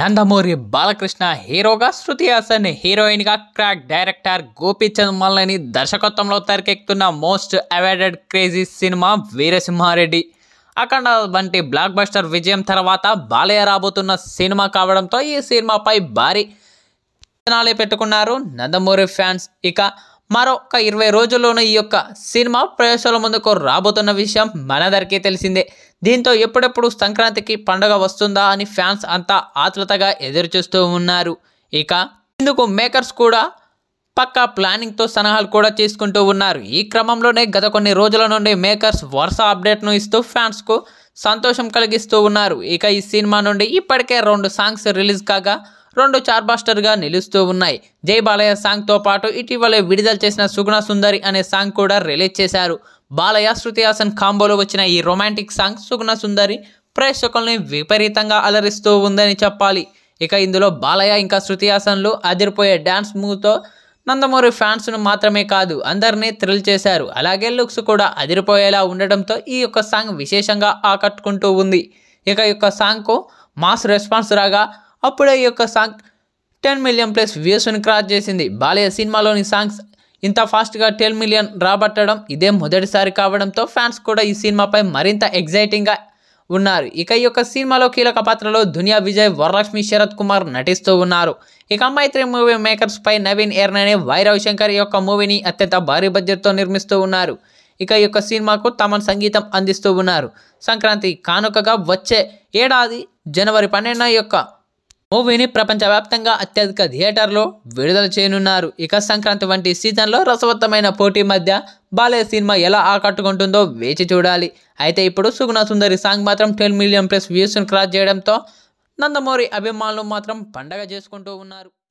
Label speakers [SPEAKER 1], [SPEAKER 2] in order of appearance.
[SPEAKER 1] నందమూరి బాలకృష్ణ హీరోగా శృతి హాసన్ హీరోయిన్గా crack director Gopichand Malineni దర్శకత్వంలో తెరకెక్కుతున్న most awarded crazy cinema Veera Simha Reddy Akhanda వంటి బ్లాక్ బస్టర్ విజయం తర్వాత బాలయ్య రాబోతున్న సినిమా కావడంతో ఈ సినిమాపై భారీ పెట్టుకున్నారు నందమూరి ఫ్యాన్స్ ఇక మరొక ఇరవై రోజుల్లోనూ ఈ యొక్క సినిమా ప్రవేశాల ముందుకు రాబోతున్న విషయం మనందరికీ తెలిసిందే దీంతో ఎప్పుడెప్పుడు సంక్రాంతికి పండగ వస్తుందా అని ఫ్యాన్స్ అంతా ఆతృతగా ఎదురుచూస్తూ ఉన్నారు ఇక ఇందుకు మేకర్స్ కూడా పక్కా ప్లానింగ్తో సలహాలు కూడా చేసుకుంటూ ఉన్నారు ఈ క్రమంలోనే గత కొన్ని రోజుల నుండి మేకర్స్ వరుస అప్డేట్ను ఇస్తూ ఫ్యాన్స్కు సంతోషం కలిగిస్తూ ఉన్నారు ఇక ఈ సినిమా నుండి ఇప్పటికే రెండు సాంగ్స్ రిలీజ్ కాగా రెండు చార్ బాస్టర్గా నిలుస్తూ ఉన్నాయి జై బాలయ్య సాంగ్తో పాటు ఇటీవలే విడుదల చేసిన సుగుణ సుందరి అనే సాంగ్ కూడా రిలీజ్ చేశారు బాలయ్య శృతి హాసన్ కాంబోలో వచ్చిన ఈ రొమాంటిక్ సాంగ్ సుగుణ సుందరి ప్రేక్షకుల్ని విపరీతంగా అలరిస్తూ ఉందని చెప్పాలి ఇక ఇందులో బాలయ్య ఇంకా శృతి హాసన్లు అదిరిపోయే డ్యాన్స్ మూవ్తో నందమూరి ఫ్యాన్స్ను మాత్రమే కాదు అందరినీ థ్రిల్ చేశారు అలాగే లుక్స్ కూడా అదిరిపోయేలా ఉండటంతో ఈ యొక్క సాంగ్ విశేషంగా ఆకట్టుకుంటూ ఉంది ఇక యొక్క సాంగ్కు మాస్ రెస్పాన్స్ రాగా అప్పుడే ఈ యొక్క సాంగ్ టెన్ మిలియన్ ప్లస్ వ్యూస్ని క్రాస్ చేసింది బాలయ్య సినిమాలోని సాంగ్స్ ఇంత ఫాస్ట్గా టెన్ మిలియన్ రాబట్టడం ఇదే మొదటిసారి కావడంతో ఫ్యాన్స్ కూడా ఈ సినిమాపై మరింత ఎగ్జైటింగ్గా ఉన్నారు ఇక ఈ యొక్క సినిమాలో కీలక పాత్రలో దునియా విజయ్ వరలక్ష్మి శరత్ కుమార్ నటిస్తూ ఉన్నారు ఇక మైత్రి మూవీ మేకర్స్ పై నవీన్ ఎర్ననే వైరవ్ శంకర్ యొక్క మూవీని అత్యంత భారీ బడ్జెట్తో నిర్మిస్తూ ఉన్నారు ఇక ఈ యొక్క సినిమాకు తమ సంగీతం అందిస్తూ ఉన్నారు సంక్రాంతి కానుకగా వచ్చే ఏడాది జనవరి పన్నెండున యొక్క మూవీని ప్రపంచవ్యాప్తంగా అత్యధిక థియేటర్లో విడుదల చేయనున్నారు ఇక సంక్రాంతి వంటి సీజన్లో రసవత్తమైన పోటీ మధ్య బాలయ్య సినిమా ఎలా ఆకట్టుకుంటుందో వేచి చూడాలి అయితే ఇప్పుడు సుగుణ సుందరి సాంగ్ మాత్రం టెన్ మిలియన్ ప్లస్ వ్యూస్ను క్రాస్ చేయడంతో నందమూరి అభిమానులు మాత్రం పండగ చేసుకుంటూ ఉన్నారు